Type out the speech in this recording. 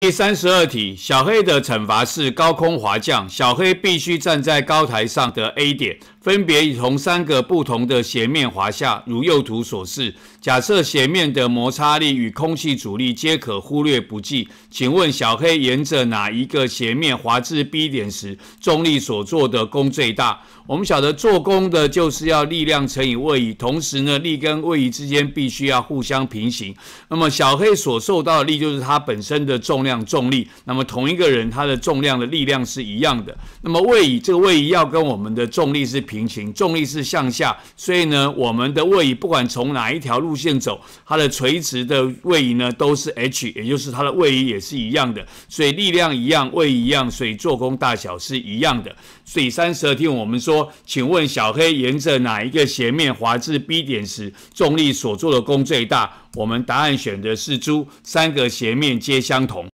第三十二题，小黑的惩罚是高空滑降。小黑必须站在高台上的 A 点，分别从三个不同的斜面滑下，如右图所示。假设斜面的摩擦力与空气阻力皆可忽略不计，请问小黑沿着哪一个斜面滑至 B 点时，重力所做的功最大？我们晓得做功的就是要力量乘以位移，同时呢力跟位移之间必须要互相平行。那么小黑所受到的力就是它本身的重量。量重力，那么同一个人他的重量的力量是一样的。那么位移这个位移要跟我们的重力是平行，重力是向下，所以呢我们的位移不管从哪一条路线走，它的垂直的位移呢都是 h，也就是它的位移也是一样的。所以力量一样，位移一样，所以做工大小是一样的。所以三十二题我们说，请问小黑沿着哪一个斜面滑至 B 点时，重力所做的功最大？我们答案选的是猪，三个斜面皆相同。